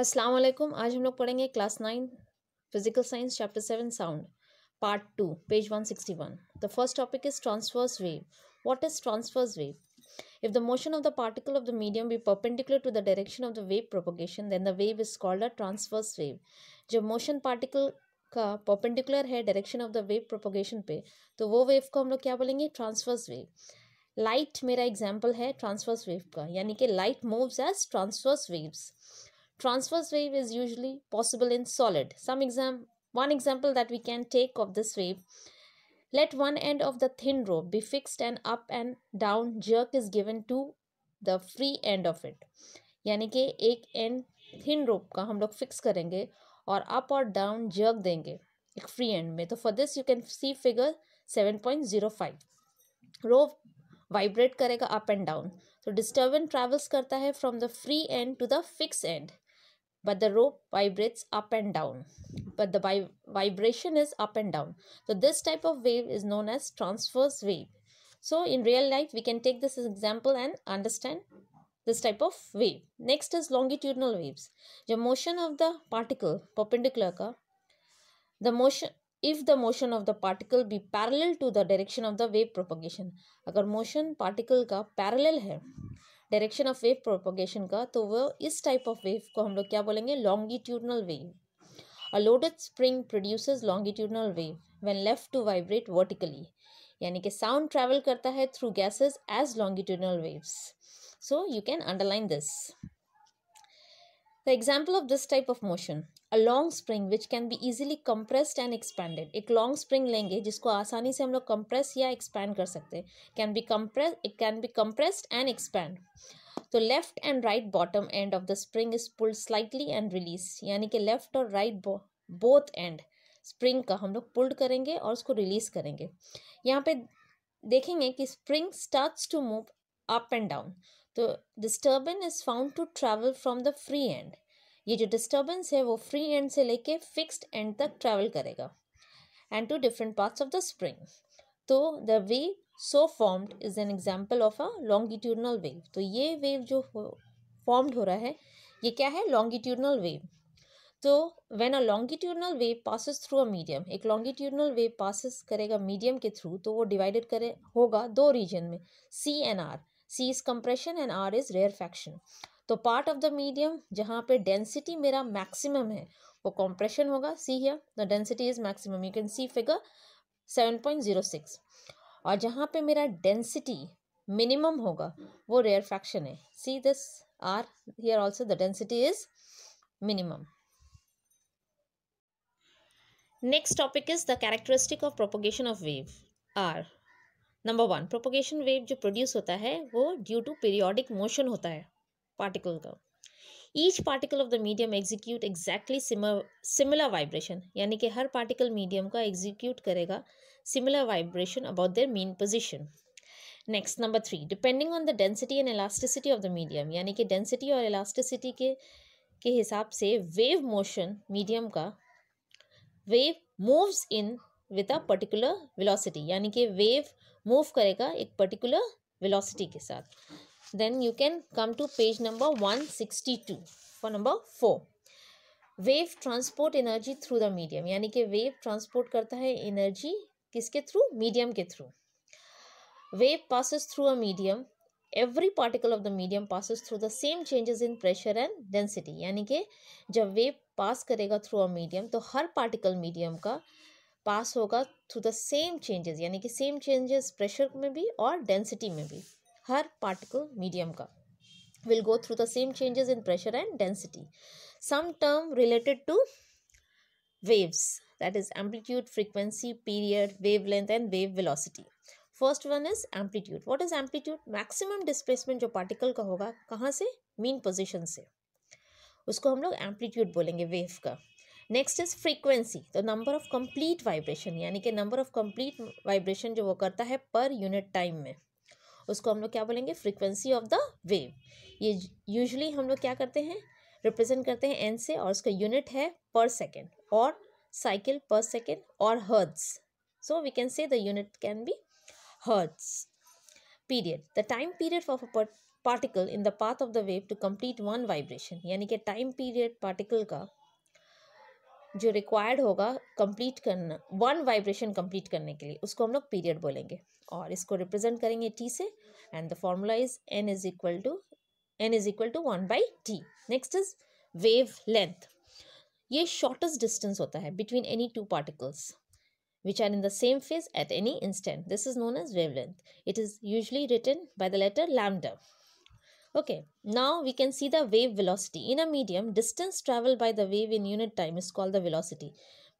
असलम आज हम लोग पढ़ेंगे class nine physical science chapter seven sound part two page one sixty one the first topic is transverse wave what is transverse wave if the motion of the particle of the medium be perpendicular to the direction of the wave propagation then the wave is called a transverse wave जब motion particle का perpendicular है direction of the wave propagation पे तो वो wave को हम लोग क्या बोलेंगे ट्रांसफर्स वेव लाइट मेरा एग्जाम्पल है ट्रांसफर्स वेव का यानी कि light moves as transverse waves transverse wave is usually possible in solid. Some exam one example that we can take of this wave. Let one end of the thin rope be fixed and up and down jerk is given to the free end of it. यानि के एक end thin rope का हम लोग fix करेंगे और up or down jerk देंगे एक free end में. तो for this you can see figure 7.05. Rope vibrate करेगा up and down. so disturbance travels करता है from the free end to the fixed end but the rope vibrates up and down but the vib- vibration is up and down so this type of wave is known as transverse wave so in real life we can take this as example and understand this type of wave next is longitudinal waves the motion of the particle perpendicular ka, the motion if the motion of the particle be parallel to the direction of the wave propagation अगर motion particle का parallel है direction of wave propagation का तो वो इस type of wave को हम लोग क्या बोलेंगे longitudinal wave a loaded spring produce longitudinal wave when left to vibrate vertically यानी कि साउंड ट्रैवल करता है through gases as longitudinal waves so you can underline this The example of this type of motion, a long spring which can be easily compressed and expanded. एक long spring लेंगे जिसको आसानी से हम लोग compress या expand कर सकते Can be compressed, it can be compressed and expand. तो left and right bottom end of the spring is pulled slightly and release यानी कि लेफ्ट और राइट बोथ एंड स्प्रिंग का हम लोग पुल्ड करेंगे और उसको रिलीज करेंगे यहाँ पे देखेंगे कि spring starts to move up and down तो disturbance is found to travel from the free end ये जो डिस्टर्बेंस है वो फ्री एंड से लेके फिक्स्ड एंड तक ट्रैवल करेगा and to different parts of the spring तो the wave so formed is an example of a longitudinal wave तो ये वेव जो फॉर्म्ड हो रहा है ये क्या है लॉन्गिट्यूडनल वेव तो when a longitudinal wave passes through a medium एक लॉन्गिट्यूडनल वेव पासिस करेगा मीडियम के थ्रू तो वो डिवाइडेड करे होगा दो रीजन में C and R C is compression and R is rarefaction तो पार्ट ऑफ द मीडियम जहाँ पे डेंसिटी मेरा मैक्सिमम है वो कॉम्प्रेशन होगा see here the density is maximum you can see figure seven point zero six और जहाँ पे मेरा डेंसिटी मिनिमम होगा वो रेयर फ्रैक्शन है see this R here also the density is minimum next topic is the characteristic of propagation of wave are number one propagation wave जो produce होता है वो ड्यू टू पीरियोडिक मोशन होता है particle का each particle of the medium execute exactly similar vibration यानी कि हर पार्टिकल मीडियम का एग्जीक्यूट करेगा similar vibration about their mean position next number three depending on the density and elasticity of the medium यानी कि density और elasticity के के हिसाब से वेव मोशन मीडियम का wave moves in with a particular velocity यानी कि वेव मूव करेगा एक पर्टिकुलर वेलोसिटी के साथ then you can come to page number one sixty two for number four wave transport energy through the medium यानी कि wave transport करता है एनर्जी किसके थ्रू मीडियम के थ्रू wave passes through a medium every particle of the medium passes through the same changes in pressure and density यानी कि जब वेव पास करेगा थ्रू अ मीडियम तो हर पार्टिकल मीडियम का पास होगा थ्रू द सेम चेंजेस यानी कि सेम चेंजेस प्रेशर में भी और डेंसिटी में भी हर पार्टिकल मीडियम का will go through the same changes in pressure and density some term related to waves that is amplitude frequency period wave length and wave velocity first one is amplitude what is amplitude maximum displacement जो particle का होगा कहाँ से mean position से उसको हम लोग amplitude बोलेंगे वेव का नेक्स्ट इज फ्रीक्वेंसी तो नंबर ऑफ कंप्लीट वाइब्रेशन यानी कि नंबर ऑफ कंप्लीट वाइब्रेशन जो वो करता है पर यूनिट टाइम में उसको हम लोग क्या बोलेंगे फ्रीक्वेंसी ऑफ द वेव ये यूजली हम लोग क्या करते हैं रिप्रेजेंट करते हैं एन से और उसका यूनिट है पर सेकेंड और साइकिल पर सेकेंड और hertz so we can say the unit can be hertz period the time period of a particle in the path of the wave to complete one vibration यानी कि time period particle का जो required होगा complete करना one vibration complete करने के लिए उसको हम लोग पीरियड बोलेंगे और इसको रिप्रेजेंट करेंगे टी से and the formula is N is equal to N is equal to one by T next is wave length ये शॉर्टेस्ट डिस्टेंस होता है between any two particles which are in the same phase at any instant this is known as wave length it is usually written by the letter lambda. Okay, now we can see the wave velocity. In a medium, distance traveled by the wave in unit time is called the velocity.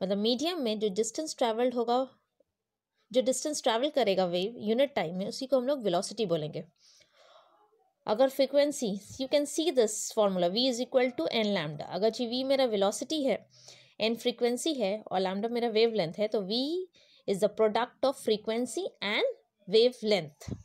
but the medium mein jo distance traveled hoga jo distance travel karega wave unit time mein usi ko hum log velocity bolenge अगर frequency, you can see this formula, v is equal to n lambda. अगर जी v मेरा velocity है N frequency है और lambda मेरा wave length है तो V is the product of frequency and wave